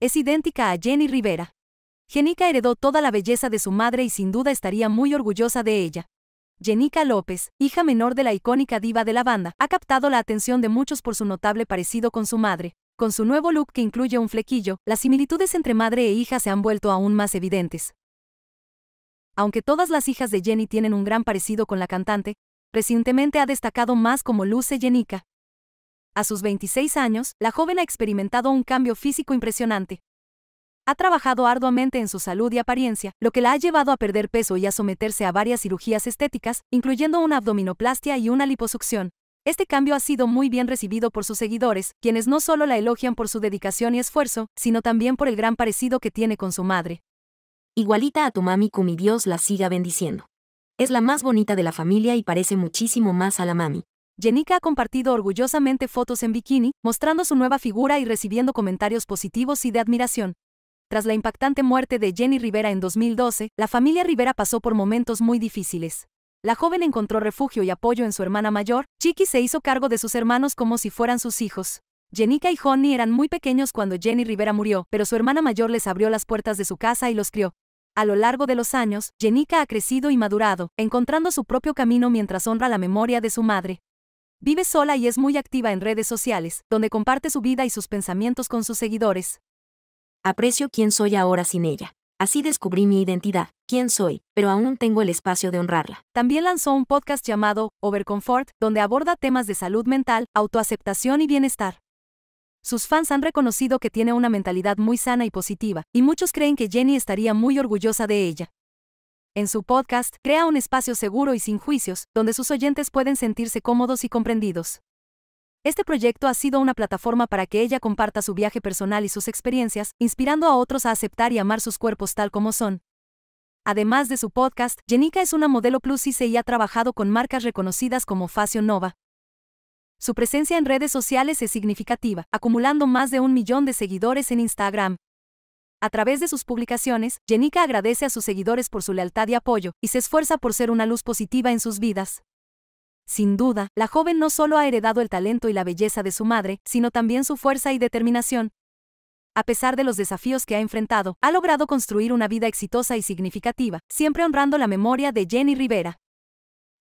es idéntica a Jenny Rivera. Jenica heredó toda la belleza de su madre y sin duda estaría muy orgullosa de ella. Jenica López, hija menor de la icónica diva de la banda, ha captado la atención de muchos por su notable parecido con su madre. Con su nuevo look que incluye un flequillo, las similitudes entre madre e hija se han vuelto aún más evidentes. Aunque todas las hijas de Jenny tienen un gran parecido con la cantante, recientemente ha destacado más como luce Jenica, a sus 26 años, la joven ha experimentado un cambio físico impresionante. Ha trabajado arduamente en su salud y apariencia, lo que la ha llevado a perder peso y a someterse a varias cirugías estéticas, incluyendo una abdominoplastia y una liposucción. Este cambio ha sido muy bien recibido por sus seguidores, quienes no solo la elogian por su dedicación y esfuerzo, sino también por el gran parecido que tiene con su madre. Igualita a tu mami mi Dios la siga bendiciendo. Es la más bonita de la familia y parece muchísimo más a la mami. Jenica ha compartido orgullosamente fotos en bikini, mostrando su nueva figura y recibiendo comentarios positivos y de admiración. Tras la impactante muerte de Jenny Rivera en 2012, la familia Rivera pasó por momentos muy difíciles. La joven encontró refugio y apoyo en su hermana mayor, Chiqui se hizo cargo de sus hermanos como si fueran sus hijos. Jenica y Honey eran muy pequeños cuando Jenny Rivera murió, pero su hermana mayor les abrió las puertas de su casa y los crió. A lo largo de los años, Jenica ha crecido y madurado, encontrando su propio camino mientras honra la memoria de su madre. Vive sola y es muy activa en redes sociales, donde comparte su vida y sus pensamientos con sus seguidores. Aprecio quién soy ahora sin ella. Así descubrí mi identidad, quién soy, pero aún tengo el espacio de honrarla. También lanzó un podcast llamado Overcomfort, donde aborda temas de salud mental, autoaceptación y bienestar. Sus fans han reconocido que tiene una mentalidad muy sana y positiva, y muchos creen que Jenny estaría muy orgullosa de ella. En su podcast, crea un espacio seguro y sin juicios, donde sus oyentes pueden sentirse cómodos y comprendidos. Este proyecto ha sido una plataforma para que ella comparta su viaje personal y sus experiencias, inspirando a otros a aceptar y amar sus cuerpos tal como son. Además de su podcast, Jenica es una modelo plus y se ha trabajado con marcas reconocidas como Fashion Nova. Su presencia en redes sociales es significativa, acumulando más de un millón de seguidores en Instagram, a través de sus publicaciones, Jenica agradece a sus seguidores por su lealtad y apoyo, y se esfuerza por ser una luz positiva en sus vidas. Sin duda, la joven no solo ha heredado el talento y la belleza de su madre, sino también su fuerza y determinación. A pesar de los desafíos que ha enfrentado, ha logrado construir una vida exitosa y significativa, siempre honrando la memoria de Jenny Rivera.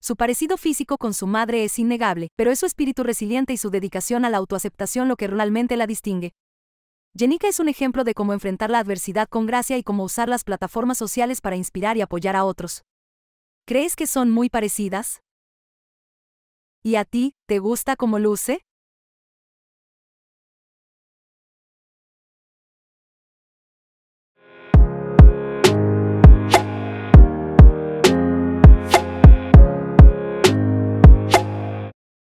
Su parecido físico con su madre es innegable, pero es su espíritu resiliente y su dedicación a la autoaceptación lo que realmente la distingue. Jenica es un ejemplo de cómo enfrentar la adversidad con gracia y cómo usar las plataformas sociales para inspirar y apoyar a otros. ¿Crees que son muy parecidas? ¿Y a ti, te gusta cómo luce?